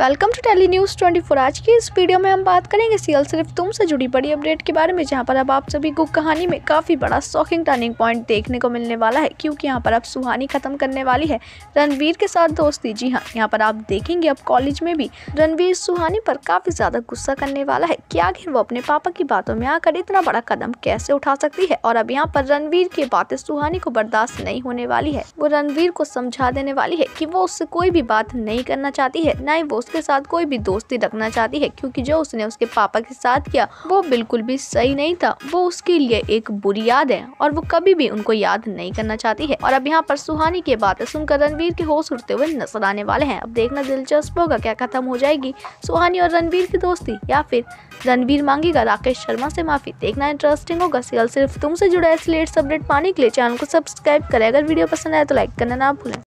welcome to tele news twenty four आज की इस वीडियो में हम बात करेंगे सीरियल सिर्फ तुम से जुड़ी बड़ी अपडेट के बारे में जहां पर अब आप सभी को कहानी में काफ़ी बड़ा शॉकिंग टर्निंग पॉइंट देखने को मिलने वाला है क्योंकि यहां पर अब सुहानी खत्म करने वाली है रणवीर के साथ दोस्ती जी हाँ यहाँ पर आप देखेंगे अब कॉलेज में भी रणवीर सुहानी पर काफ़ी ज़्यादा गुस्सा करने वाला है कि आखिर वो अपने पापा की बातों में आकर इतना बड़ा कदम कैसे उठा सकती है और अब यहाँ पर रणवीर की बातें सुहानी को बर्दाश्त नहीं होने वाली है वो रणवीर को समझा देने वाली है कि वो उससे कोई भी बात नहीं करना चाहती है न ही वो उसके साथ कोई भी दोस्ती रखना चाहती है क्योंकि जो उसने उसके पापा के साथ किया वो बिल्कुल भी सही नहीं था वो उसके लिए एक बुरी याद है और वो कभी भी उनको याद नहीं करना चाहती है और अब यहाँ पर सुहानी की बात सुनकर रणवीर के होश उठते हुए नजर आने वाले हैं अब देखना दिलचस्प होगा क्या खत्म हो जाएगी सुहानी और रणवीर की दोस्ती या फिर रणवीर मांगेगा राकेश शर्मा से माफी देखना इंटरेस्टिंग होगा सिर्फ तुमसे जुड़ा ऐसे लेट अपडेट पाने के लिए चैनल को सब्सक्राइब करें अगर वीडियो पसंद आए तो लाइक करना ना भूलें